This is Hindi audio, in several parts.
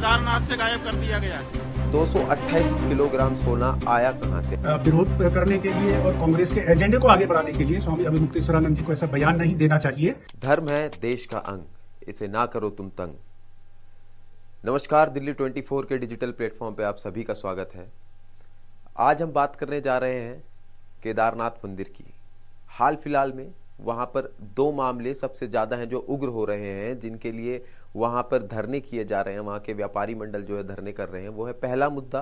केदारनाथ से गायब कर दिया गया है 228 किलोग्राम सोना आया कहां से विरोध करने के लिए और कांग्रेस के एजेंडे को आगे बढ़ाने के लिए स्वामी अभी मुक्तेश्वरानंद जी को ऐसा बयान नहीं देना चाहिए धर्म है देश का अंग इसे ना करो तुम तंग नमस्कार दिल्ली 24 के डिजिटल प्लेटफॉर्म पे आप सभी का स्वागत है आज हम बात करने जा रहे हैं केदारनाथ मंदिर की हाल फिलहाल में वहाँ पर दो मामले सबसे ज़्यादा हैं जो उग्र हो रहे हैं जिनके लिए वहाँ पर धरने किए जा रहे हैं वहाँ के व्यापारी मंडल जो है धरने कर रहे हैं वो है पहला मुद्दा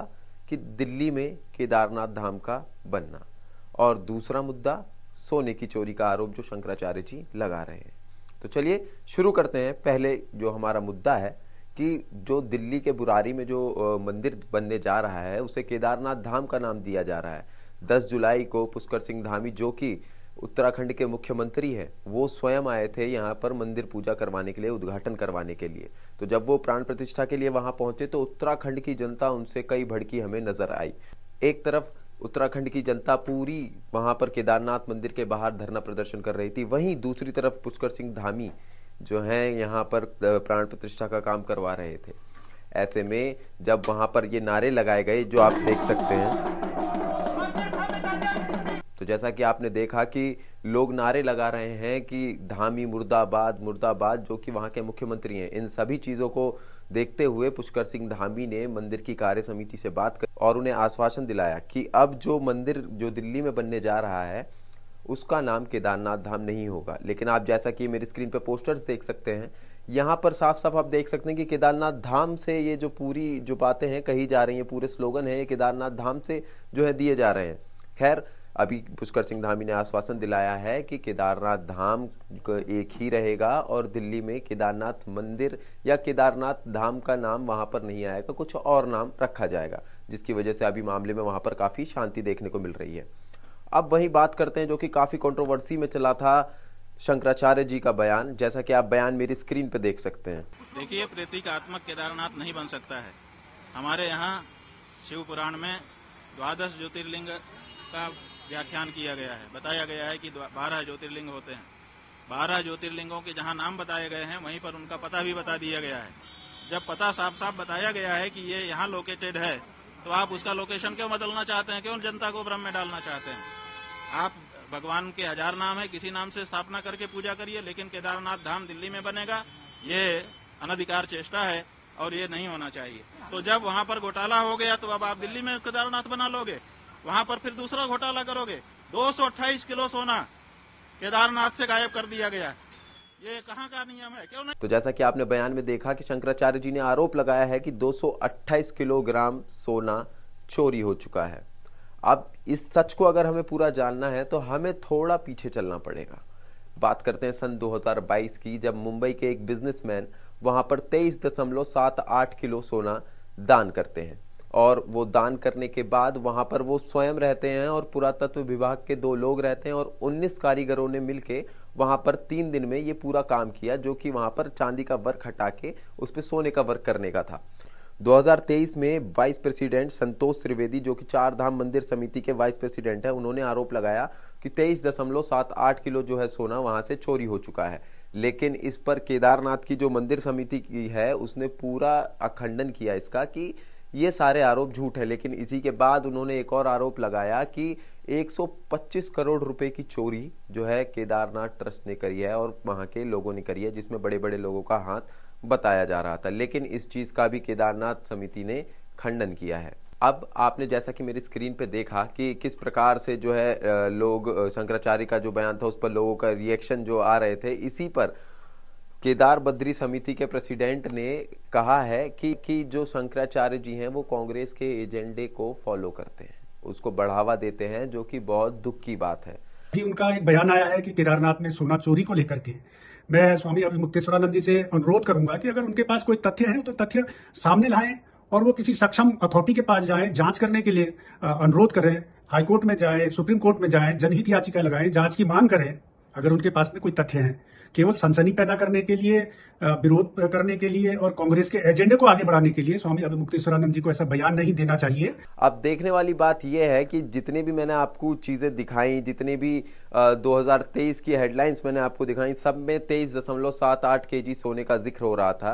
कि दिल्ली में केदारनाथ धाम का बनना और दूसरा मुद्दा सोने की चोरी का आरोप जो शंकराचार्य जी लगा रहे हैं तो चलिए शुरू करते हैं पहले जो हमारा मुद्दा है कि जो दिल्ली के बुरारी में जो मंदिर बनने जा रहा है उसे केदारनाथ धाम का नाम दिया जा रहा है 10 जुलाई को पुष्कर सिंह धामी जो कि उत्तराखंड के मुख्यमंत्री हैं वो स्वयं आए थे यहाँ पर मंदिर पूजा करवाने के लिए उद्घाटन करवाने के लिए तो जब वो प्राण प्रतिष्ठा के लिए वहाँ पहुँचे तो उत्तराखंड की जनता उनसे कई भड़की हमें नजर आई एक तरफ उत्तराखंड की जनता पूरी वहाँ पर केदारनाथ मंदिर के बाहर धरना प्रदर्शन कर रही थी वहीं दूसरी तरफ पुष्कर सिंह धामी जो हैं यहाँ पर प्राण प्रतिष्ठा का काम करवा रहे थे ऐसे में जब वहाँ पर ये नारे लगाए गए जो आप देख सकते हैं जैसा कि आपने देखा कि लोग नारे लगा रहे हैं कि धामी मुर्दाबाद मुर्दाबाद जो कि वहाँ के मुख्यमंत्री हैं इन सभी चीज़ों को देखते हुए पुष्कर सिंह धामी ने मंदिर की कार्य समिति से बात कर और उन्हें आश्वासन दिलाया कि अब जो मंदिर जो दिल्ली में बनने जा रहा है उसका नाम केदारनाथ धाम नहीं होगा लेकिन आप जैसा कि मेरी स्क्रीन पर पोस्टर्स देख सकते हैं यहाँ पर साफ साफ आप देख सकते हैं कि केदारनाथ धाम से ये जो पूरी जो बातें हैं कही जा रही हैं पूरे स्लोगन है ये केदारनाथ धाम से जो है दिए जा रहे हैं खैर अभी पुष्कर सिंह धामी ने आश्वासन दिलाया है कि केदारनाथ धाम एक ही रहेगा और दिल्ली में केदारनाथ मंदिर या केदारनाथ धाम का नाम वहां पर नहीं आएगा कुछ और नाम रखा जाएगा जिसकी वजह से अभी मामले में वहां पर काफी शांति देखने को मिल रही है अब वही बात करते हैं जो कि काफी कंट्रोवर्सी में चला था शंकराचार्य जी का बयान जैसा कि आप बयान मेरी स्क्रीन पर देख सकते हैं देखिए प्रतीकात्मक केदारनाथ नहीं बन सकता है हमारे यहाँ शिव पुराण में द्वादश ज्योतिर्लिंग का व्याख्यान किया गया है बताया गया है कि बारह ज्योतिर्लिंग होते हैं बारह ज्योतिर्लिंगों के जहाँ नाम बताए गए हैं वहीं पर उनका पता भी बता दिया गया है जब पता साफ साफ बताया गया है कि ये यहाँ लोकेटेड है तो आप उसका लोकेशन क्यों बदलना चाहते हैं क्यों जनता को भ्रम में डालना चाहते हैं आप भगवान के हजार नाम है किसी नाम से स्थापना करके पूजा करिए लेकिन केदारनाथ धाम दिल्ली में बनेगा ये अनधिकार चेष्टा है और ये नहीं होना चाहिए तो जब वहाँ पर घोटाला हो गया तो अब आप दिल्ली में केदारनाथ बना लोगे वहां पर फिर दूसरा घोटाला करोगे दो किलो सोना केदारनाथ से गायब कर दिया गया है ये कहाँ का नियम है क्यों नहीं तो जैसा कि आपने बयान में देखा कि शंकराचार्य जी ने आरोप लगाया है कि 228 किलोग्राम सोना चोरी हो चुका है अब इस सच को अगर हमें पूरा जानना है तो हमें थोड़ा पीछे चलना पड़ेगा बात करते हैं सन 2022 की जब मुंबई के एक बिजनेसमैन वहां पर तेईस दशमलव सात आठ किलो सोना दान करते हैं और वो दान करने के बाद वहाँ पर वो स्वयं रहते हैं और पुरातत्व विभाग के दो लोग रहते हैं और 19 कारीगरों ने मिलके वहाँ पर तीन दिन में ये पूरा काम किया जो कि वहाँ पर चांदी का वर्क हटा के उस पर सोने का वर्क करने का था 2023 में वाइस प्रेसिडेंट संतोष त्रिवेदी जो कि चार धाम मंदिर समिति के वाइस प्रेसिडेंट है उन्होंने आरोप लगाया कि तेईस दशमलव सात आठ किलो जो है सोना वहां से चोरी हो चुका है लेकिन इस पर केदारनाथ की जो मंदिर समिति की है उसने पूरा अखंडन किया इसका कि ये सारे आरोप झूठ है लेकिन इसी के बाद उन्होंने एक और आरोप लगाया कि 125 करोड़ रुपए की चोरी जो है केदारनाथ ट्रस्ट ने करी है और वहाँ के लोगों ने करी है जिसमें बड़े बड़े लोगों का हाथ बताया जा रहा था लेकिन इस चीज़ का भी केदारनाथ समिति ने खंडन किया है अब आपने जैसा कि मेरी स्क्रीन पे देखा कि किस प्रकार से जो है लोग शंकराचार्य का जो बयान था उस पर लोगों का रिएक्शन जो आ रहे थे इसी पर केदार बद्री समिति के प्रेसिडेंट ने कहा है कि कि जो शंकराचार्य जी हैं वो कांग्रेस के एजेंडे को फॉलो करते हैं उसको बढ़ावा देते हैं जो कि बहुत दुख की बात है भी उनका एक बयान आया है कि केदारनाथ में सोना चोरी को लेकर के मैं स्वामी अभी मुक्तेश्वरानंद जी से अनुरोध करूंगा कि अगर उनके पास कोई तथ्य है तो तथ्य सामने लाएं और वो किसी सक्षम अथॉरिटी के पास जाएं जांच करने के लिए अनुरोध करें हाईकोर्ट में जाएं सुप्रीम कोर्ट में जाएं जनहित याचिका लगाएं जांच की मांग करें अगर उनके पास में कोई तथ्य हैं केवल सनसनी पैदा करने के लिए विरोध करने के लिए और कांग्रेस के एजेंडे को आगे बढ़ाने के लिए स्वामी अभि मुक्तेश्वरानंद जी को ऐसा बयान नहीं देना चाहिए अब देखने वाली बात यह है कि जितने भी मैंने आपको चीजें दिखाई जितने भी आ, 2023 की हेडलाइंस मैंने आपको दिखाई सब में तेईस दशमलव सात आठ के जी सोने का जिक्र हो रहा था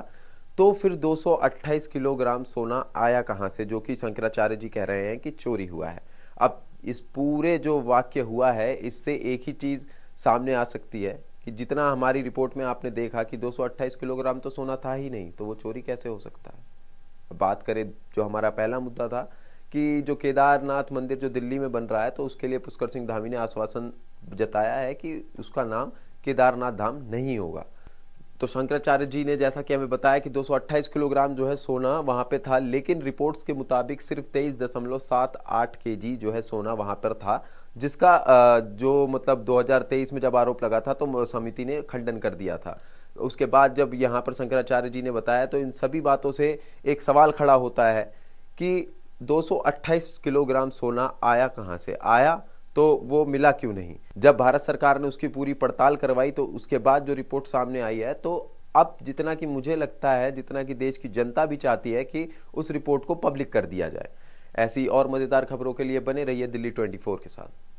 तो फिर 228 किलोग्राम सोना आया कहाँ से जो कि शंकराचार्य जी कह रहे हैं कि चोरी हुआ है अब इस पूरे जो वाक्य हुआ है इससे एक ही चीज़ सामने आ सकती है कि जितना हमारी रिपोर्ट में आपने देखा कि 228 किलोग्राम तो सोना था ही नहीं तो वो चोरी कैसे हो सकता है बात करें जो हमारा पहला मुद्दा था कि जो केदारनाथ मंदिर जो दिल्ली में बन रहा है तो उसके लिए पुष्कर सिंह धामी ने आश्वासन जताया है कि उसका नाम केदारनाथ धाम नहीं होगा तो शंकराचार्य जी ने जैसा कि हमें बताया कि 228 किलोग्राम जो है सोना वहां पे था लेकिन रिपोर्ट्स के मुताबिक सिर्फ तेईस दशमलव सात आठ के जी जो है सोना वहां पर था जिसका जो मतलब 2023 में जब आरोप लगा था तो समिति ने खंडन कर दिया था उसके बाद जब यहाँ पर शंकराचार्य जी ने बताया तो इन सभी बातों से एक सवाल खड़ा होता है कि 228 किलोग्राम सोना आया कहाँ से आया तो वो मिला क्यों नहीं जब भारत सरकार ने उसकी पूरी पड़ताल करवाई तो उसके बाद जो रिपोर्ट सामने आई है तो अब जितना कि मुझे लगता है जितना कि देश की जनता भी चाहती है कि उस रिपोर्ट को पब्लिक कर दिया जाए ऐसी और मज़ेदार खबरों के लिए बने रहिए दिल्ली 24 के साथ